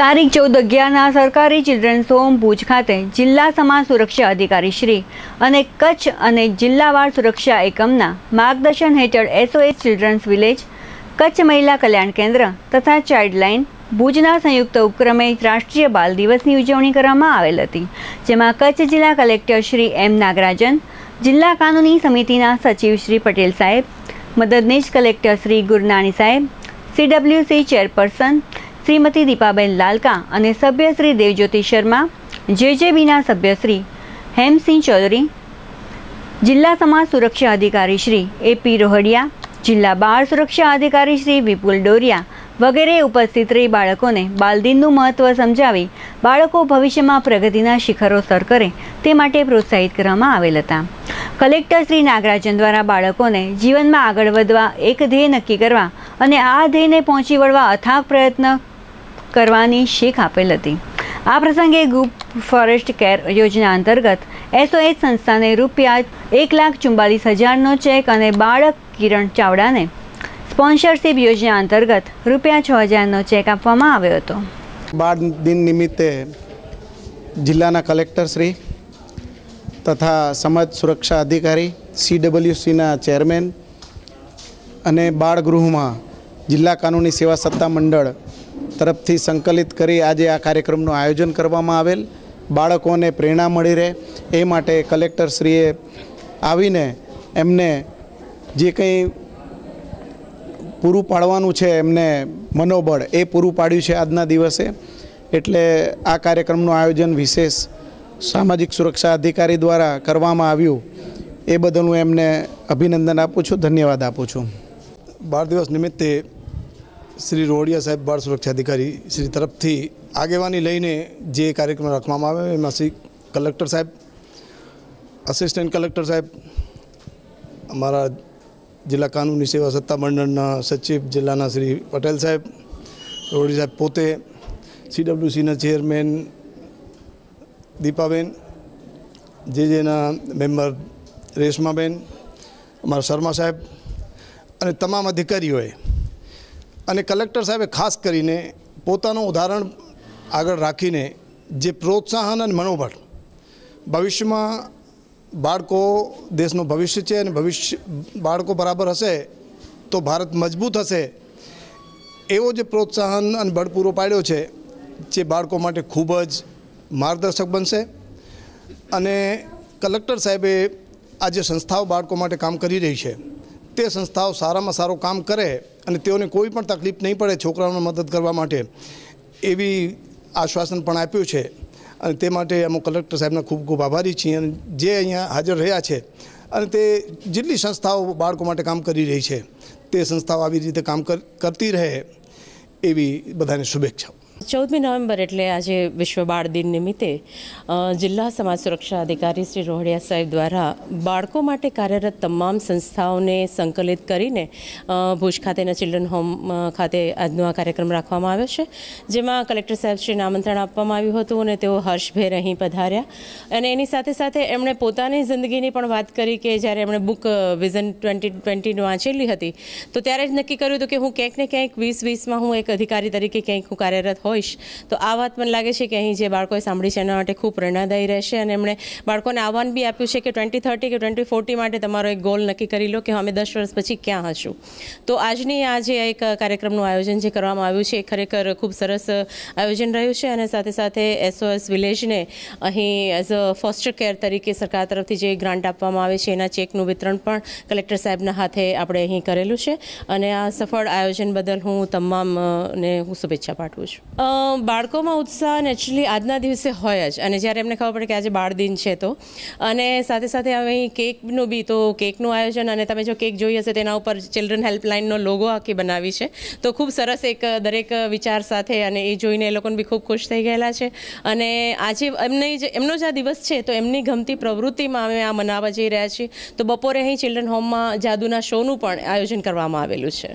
તારીખ ચૌદ અગિયારના સરકારી ચિલ્ડ્રન્સ હોમ ભુજ ખાતે જિલ્લા સમાજ સુરક્ષા અધિકારી શ્રી અને કચ્છ અને જિલ્લાવાર સુરક્ષા એકમના માર્ગદર્શન હેઠળ એસઓએસ ચિલ્ડ્રન્સ વિલેજ કચ્છ મહિલા કલ્યાણ કેન્દ્ર તથા ચાઇલ્ડલાઇન ભુજના સંયુક્ત ઉપક્રમે રાષ્ટ્રીય બાલ દિવસની ઉજવણી કરવામાં આવેલ હતી જેમાં કચ્છ જિલ્લા કલેક્ટર શ્રી એમ નાગરાજન જિલ્લા કાનૂની સમિતિના સચિવ શ્રી પટેલ સાહેબ મદદનીશ કલેક્ટર શ્રી ગુરનાની સાહેબ સીડબ્લ્યુસી ચેરપર્સન શ્રીમતી દીપાબેન લાલકા અને સભ્ય દેવજ્યોતિ શર્મા જેજેબીના સભ્ય હેમસિંહ ચૌધરી જિલ્લા સમાજ સુરક્ષા અધિકારી શ્રી એપી રોહડિયા જિલ્લા બાળ સુરક્ષા અધિકારી શ્રી વિપુલ ડોરિયા વગેરે ઉપસ્થિત રહી બાળકોને બાલદિનનું મહત્વ સમજાવી બાળકો ભવિષ્યમાં પ્રગતિના શિખરો સર કરે તે માટે પ્રોત્સાહિત કરવામાં આવેલ હતા કલેક્ટર શ્રી નાગરાજન દ્વારા બાળકોને જીવનમાં આગળ વધવા એક ધ્યેય નક્કી કરવા અને આ ધ્યેયને પહોંચી વળવા અથાગ પ્રયત્ન કરવાની શીખ આપેલ હતી આ પ્રસંગે ગુપ ફોરેસ્ટ કેર યોજના અંતર્ગત એસઓએચ સંસ્થાને રૂપિયા એક લાખ ચુમ્બાલીસ હજારનો ચેક અને બાળક કિરણ ચાવડાને સ્પોન્સરશિપ યોજના અંતર્ગત રૂપિયા છ હજારનો ચેક આપવામાં આવ્યો હતો બાળ દિન નિમિત્તે જિલ્લાના કલેક્ટર શ્રી તથા સમાજ સુરક્ષા અધિકારી સીડબલ્યુસીના ચેરમેન અને બાળગૃહમાં જિલ્લા કાનૂની સેવા સત્તા મંડળ તરફથી સંકલિત કરી આજે આ કાર્યક્રમનું આયોજન કરવામાં આવેલ બાળકોને પ્રેરણા મળી રહે એ માટે કલેક્ટરશ્રીએ આવીને એમને જે કંઈ પૂરું પાડવાનું છે એમને મનોબળ એ પૂરું પાડ્યું છે આજના દિવસે એટલે આ કાર્યક્રમનું આયોજન વિશેષ સામાજિક સુરક્ષા અધિકારી દ્વારા કરવામાં આવ્યું એ બદલ હું એમને અભિનંદન આપું છું ધન્યવાદ આપું છું બાર દિવસ નિમિત્તે શ્રી રોડિયા સાહેબ બાળ સુરક્ષા અધિકારી શ્રી તરફથી આગેવાની લઈને જે કાર્યક્રમ રાખવામાં આવે એમાં શ્રી કલેક્ટર સાહેબ અસિસ્ટન્ટ કલેક્ટર સાહેબ અમારા જિલ્લા કાનૂની સેવા સત્તા મંડળના સચિવ જિલ્લાના શ્રી પટેલ સાહેબ રોડી સાહેબ પોતે સીડબ્લ્યુસીના ચેરમેન દીપાબેન જે જેના મેમ્બર રેશમાબેન અમારા શર્મા સાહેબ અને તમામ અધિકારીઓએ અને કલેક્ટર સાહેબે ખાસ કરીને પોતાનું ઉદાહરણ આગળ રાખીને જે પ્રોત્સાહન અને મનોબળ ભવિષ્યમાં બાળકો દેશનું ભવિષ્ય છે અને ભવિષ્ય બાળકો બરાબર હશે તો ભારત મજબૂત હશે એવો જે પ્રોત્સાહન અને બળ પૂરો પાડ્યો છે જે બાળકો માટે ખૂબ જ માર્ગદર્શક બનશે અને કલેક્ટર સાહેબે આ જે સંસ્થાઓ બાળકો માટે કામ કરી રહી છે તે સંસ્થાઓ સારામાં સારું કામ કરે અને તેઓને કોઈ પણ તકલીફ નહીં પડે છોકરાઓને મદદ કરવા માટે એવી આશ્વાસન પણ આપ્યું છે અને તે માટે અમુક કલેક્ટર સાહેબના ખૂબ ખૂબ આભારી છીએ અને જે અહીંયા હાજર રહ્યા છે અને તે જેટલી સંસ્થાઓ બાળકો માટે કામ કરી રહી છે તે સંસ્થાઓ આવી રીતે કામ કરતી રહે એવી બધાને શુભેચ્છાઓ ચૌદમી નવેમ્બર એટલે આજે વિશ્વ બાળ દિન નિમિત્તે જિલ્લા સમાજ સુરક્ષા અધિકારી શ્રી રોહડિયા સાહેબ દ્વારા બાળકો માટે કાર્યરત તમામ સંસ્થાઓને સંકલિત કરીને ભુજ ખાતેના ચિલ્ડ્રન હોમ ખાતે આજનો આ કાર્યક્રમ રાખવામાં આવ્યો છે જેમાં કલેક્ટર સાહેબ શ્રીને આમંત્રણ આપવામાં આવ્યું હતું અને તેઓ હર્ષભેર અહીં પધાર્યા અને એની સાથે સાથે એમણે પોતાની જિંદગીની પણ વાત કરી કે જ્યારે એમણે બુક વિઝન ટ્વેન્ટી ટ્વેન્ટીનું વાંચેલી હતી તો ત્યારે જ નક્કી કર્યું હતું કે હું ક્યાંક ને ક્યાંક વીસ વીસમાં હું એક અધિકારી તરીકે ક્યાંક હું કાર્યરત હોઉં હોઈશ તો આ વાત મને લાગે છે કે અહીં જે બાળકોએ સાંભળી છે એના માટે ખૂબ પ્રેરણાદાયી રહેશે અને એમણે બાળકોને આહવાન બી આપ્યું છે કે ટ્વેન્ટી થર્ટી કે ટ્વેન્ટી ફોર્ટી માટે તમારો એક ગોલ નક્કી કરી લો કે અમે દસ વર્ષ પછી ક્યાં હશું તો આજની આ જે એક કાર્યક્રમનું આયોજન જે કરવામાં આવ્યું છે એ ખરેખર ખૂબ સરસ આયોજન રહ્યું છે અને સાથે સાથે એસઓએસ વિલેજને અહીં એઝ અ ફોસ્ટર કેર તરીકે સરકાર તરફથી જે ગ્રાન્ટ આપવામાં આવે છે એના ચેકનું વિતરણ પણ કલેક્ટર સાહેબના હાથે આપણે અહીં કરેલું છે અને આ સફળ આયોજન બદલ હું તમામને હું શુભેચ્છા પાઠવું છું બાળકોમાં ઉત્સાહ નેચરલી આજના દિવસે હોય જ અને જ્યારે એમને ખબર પડે કે આજે બાળ દિન છે તો અને સાથે સાથે અહીં કેકનું બી તો કેકનું આયોજન અને તમે જો કેક જોઈ હશે તેના ઉપર ચિલ્ડ્રન હેલ્પલાઇનનો લોગો આખી બનાવી છે તો ખૂબ સરસ એક દરેક વિચાર સાથે અને એ જોઈને એ લોકોને બી ખૂબ ખુશ થઈ ગયેલા છે અને આજે એમને જ એમનો જ આ દિવસ છે તો એમની ગમતી પ્રવૃત્તિમાં અમે આ મનાવવા જઈ રહ્યા છીએ તો બપોરે અહીં ચિલ્ડ્રન હોમમાં જાદુના શોનું પણ આયોજન કરવામાં આવેલું છે